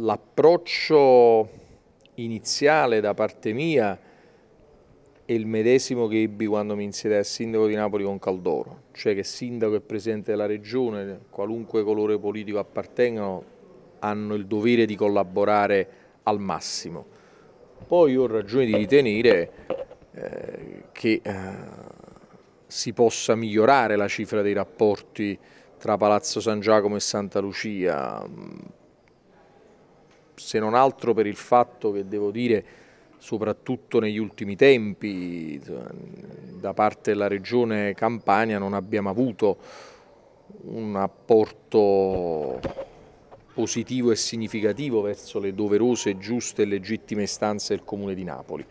l'approccio iniziale da parte mia è il medesimo che ebbi quando mi insiedai a sindaco di Napoli con Caldoro, cioè che sindaco e presidente della regione, qualunque colore politico appartengano, hanno il dovere di collaborare al massimo. Poi ho ragione di ritenere eh, che eh, si possa migliorare la cifra dei rapporti tra Palazzo San Giacomo e Santa Lucia, se non altro per il fatto che devo dire soprattutto negli ultimi tempi da parte della regione Campania non abbiamo avuto un apporto positivo e significativo verso le doverose, giuste e legittime istanze del Comune di Napoli.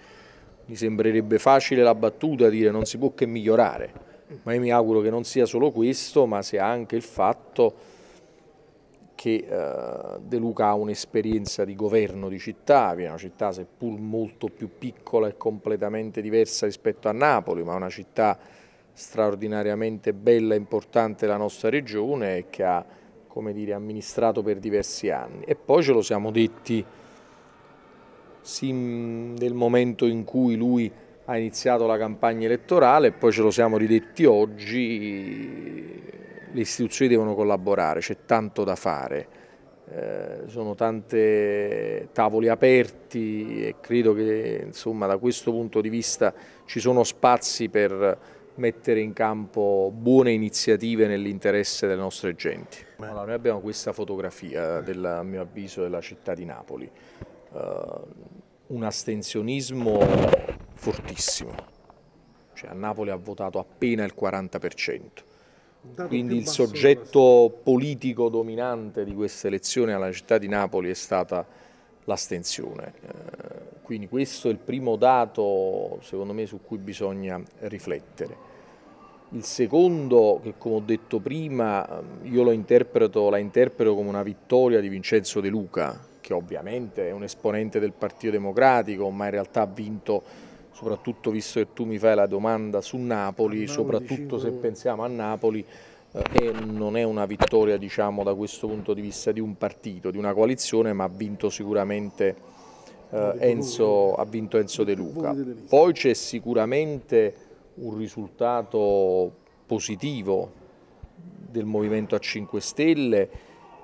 Mi sembrerebbe facile la battuta dire non si può che migliorare, ma io mi auguro che non sia solo questo, ma sia anche il fatto che eh, De Luca ha un'esperienza di governo di città, che è una città seppur molto più piccola e completamente diversa rispetto a Napoli, ma una città straordinariamente bella e importante della nostra regione e che ha dire, amministrato per diversi anni. E poi ce lo siamo detti sin nel momento in cui lui ha iniziato la campagna elettorale e poi ce lo siamo ridetti oggi le istituzioni devono collaborare, c'è tanto da fare, eh, sono tanti tavoli aperti e credo che insomma, da questo punto di vista ci sono spazi per mettere in campo buone iniziative nell'interesse delle nostre genti. Allora, noi abbiamo questa fotografia, del, a mio avviso, della città di Napoli, uh, un astensionismo fortissimo, cioè a Napoli ha votato appena il 40%. Quindi il soggetto politico dominante di questa elezione alla città di Napoli è stata l'astenzione. Eh, quindi questo è il primo dato, secondo me, su cui bisogna riflettere. Il secondo, che come ho detto prima, ehm, io interpreto, la interpreto come una vittoria di Vincenzo De Luca, che ovviamente è un esponente del Partito Democratico, ma in realtà ha vinto soprattutto visto che tu mi fai la domanda su Napoli, no, soprattutto se pensiamo a Napoli, eh, non è una vittoria diciamo, da questo punto di vista di un partito, di una coalizione, ma ha vinto sicuramente eh, Enzo, ha vinto Enzo De Luca. Poi c'è sicuramente un risultato positivo del Movimento a 5 Stelle,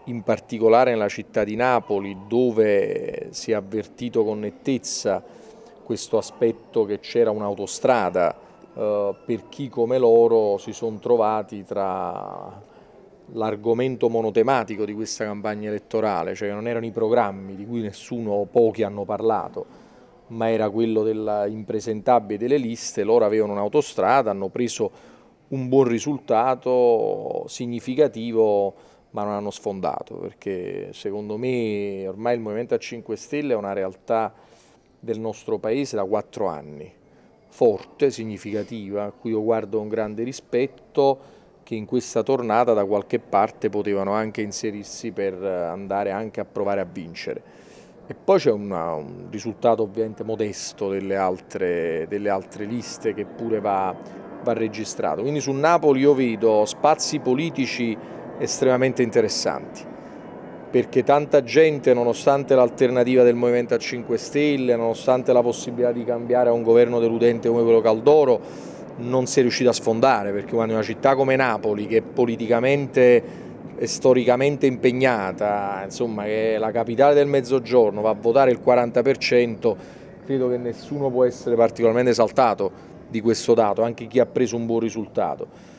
in particolare nella città di Napoli dove si è avvertito con nettezza questo aspetto che c'era un'autostrada eh, per chi come loro si sono trovati tra l'argomento monotematico di questa campagna elettorale, cioè non erano i programmi di cui nessuno o pochi hanno parlato, ma era quello dell'impresentabile delle liste, loro avevano un'autostrada, hanno preso un buon risultato significativo ma non hanno sfondato perché secondo me ormai il Movimento a 5 Stelle è una realtà del nostro paese da quattro anni, forte, significativa, a cui io guardo con grande rispetto, che in questa tornata da qualche parte potevano anche inserirsi per eh, andare anche a provare a vincere. E poi c'è un risultato ovviamente modesto delle altre, delle altre liste che pure va, va registrato. Quindi su Napoli io vedo spazi politici estremamente interessanti perché tanta gente, nonostante l'alternativa del Movimento a 5 Stelle, nonostante la possibilità di cambiare a un governo deludente come quello Caldoro, non si è riuscita a sfondare, perché quando una città come Napoli, che è politicamente e storicamente impegnata, insomma, che è la capitale del Mezzogiorno, va a votare il 40%, credo che nessuno può essere particolarmente esaltato di questo dato, anche chi ha preso un buon risultato.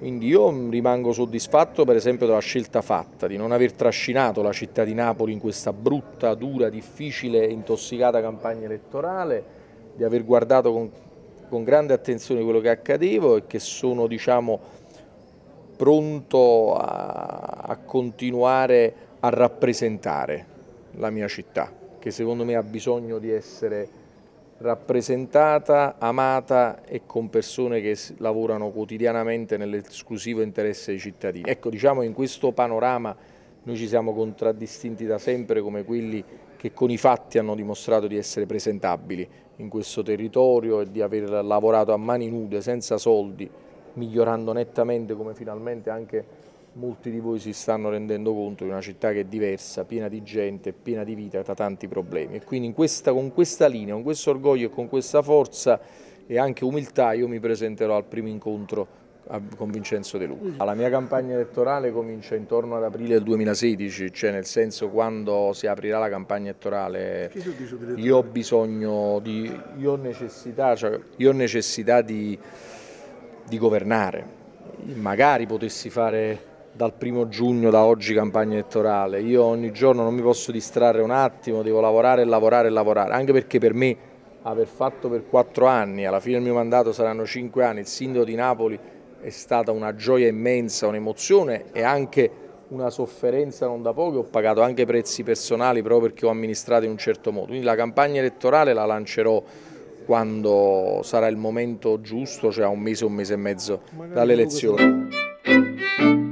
Quindi io rimango soddisfatto per esempio della scelta fatta, di non aver trascinato la città di Napoli in questa brutta, dura, difficile e intossicata campagna elettorale, di aver guardato con, con grande attenzione quello che accadevo e che sono diciamo, pronto a, a continuare a rappresentare la mia città, che secondo me ha bisogno di essere rappresentata, amata e con persone che lavorano quotidianamente nell'esclusivo interesse dei cittadini. Ecco, diciamo in questo panorama noi ci siamo contraddistinti da sempre come quelli che con i fatti hanno dimostrato di essere presentabili in questo territorio e di aver lavorato a mani nude, senza soldi, migliorando nettamente come finalmente anche molti di voi si stanno rendendo conto di una città che è diversa, piena di gente, piena di vita, da tanti problemi. E quindi questa, con questa linea, con questo orgoglio e con questa forza e anche umiltà io mi presenterò al primo incontro con Vincenzo De Luca. La mia campagna elettorale comincia intorno ad aprile del 2016, cioè nel senso quando si aprirà la campagna elettorale io ho bisogno di, io ho necessità, cioè io ho necessità di, di governare, magari potessi fare dal primo giugno, da oggi campagna elettorale, io ogni giorno non mi posso distrarre un attimo, devo lavorare, lavorare, lavorare, anche perché per me aver fatto per quattro anni, alla fine del mio mandato saranno cinque anni, il sindaco di Napoli è stata una gioia immensa, un'emozione e anche una sofferenza non da poco, ho pagato anche prezzi personali proprio perché ho amministrato in un certo modo, quindi la campagna elettorale la lancerò quando sarà il momento giusto, cioè a un mese, un mese e mezzo dall'elezione. elezioni.